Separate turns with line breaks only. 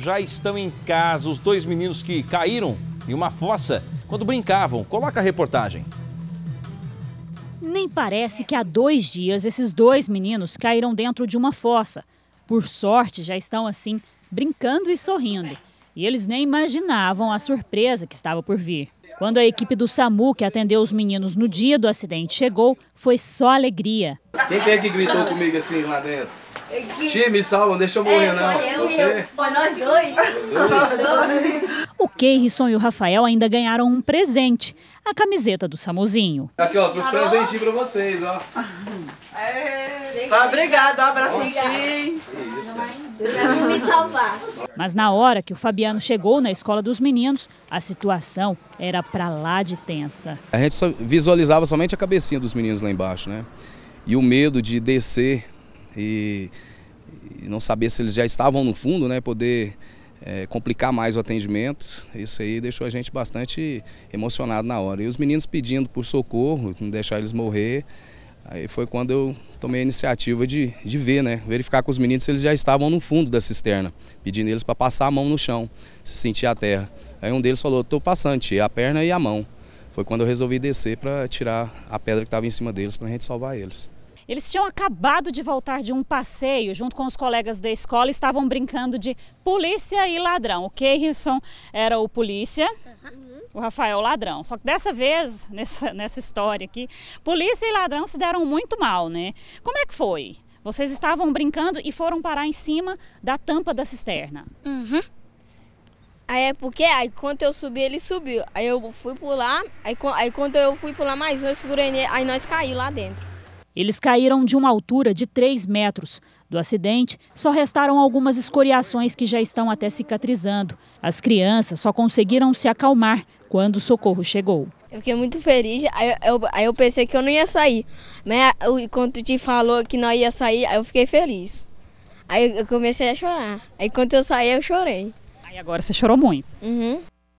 já estão em casa os dois meninos que caíram em uma fossa quando brincavam. Coloca a reportagem.
Nem parece que há dois dias esses dois meninos caíram dentro de uma fossa. Por sorte, já estão assim, brincando e sorrindo. E eles nem imaginavam a surpresa que estava por vir. Quando a equipe do SAMU que atendeu os meninos no dia do acidente chegou, foi só alegria. Quem é que gritou
comigo assim lá dentro? Time, me salvam, deixa eu morrer, é, não. Né? Foi eu, Você? Foi nós
dois. dois. O Keirson e o Rafael ainda ganharam um presente, a camiseta do Samuzinho. Aqui, ó, tá presentes presentinho
pra vocês, ó. É,
tá, obrigado, um abraço me salvar.
Mas na hora que o Fabiano chegou na escola dos meninos, a situação era pra lá de tensa.
A gente só visualizava somente a cabecinha dos meninos lá embaixo, né? E o medo de descer e, e não saber se eles já estavam no fundo, né? Poder é, complicar mais o atendimento. Isso aí deixou a gente bastante emocionado na hora. E os meninos pedindo por socorro, não deixar eles morrer. Aí foi quando eu tomei a iniciativa de, de ver, né? Verificar com os meninos se eles já estavam no fundo da cisterna, pedindo eles para passar a mão no chão, se sentir a terra. Aí um deles falou: estou passante, a perna e a mão. Foi quando eu resolvi descer para tirar a pedra que estava em cima deles para a gente salvar eles.
Eles tinham acabado de voltar de um passeio junto com os colegas da escola e estavam brincando de polícia e ladrão. O Keirson era o polícia, uhum. o Rafael ladrão. Só que dessa vez, nessa, nessa história aqui, polícia e ladrão se deram muito mal, né? Como é que foi? Vocês estavam brincando e foram parar em cima da tampa da cisterna.
Uhum. Aí é porque, aí quando eu subi, ele subiu. Aí eu fui pular, aí, aí quando eu fui pular mais um, eu segurei aí nós caímos lá dentro.
Eles caíram de uma altura de 3 metros. Do acidente, só restaram algumas escoriações que já estão até cicatrizando. As crianças só conseguiram se acalmar quando o socorro chegou.
Eu fiquei muito feliz, aí eu, aí eu pensei que eu não ia sair. Mas né? quando o Tim falou que não ia sair, aí eu fiquei feliz. Aí eu comecei a chorar. Aí quando eu saí, eu chorei.
Aí agora você chorou muito?
Uhum.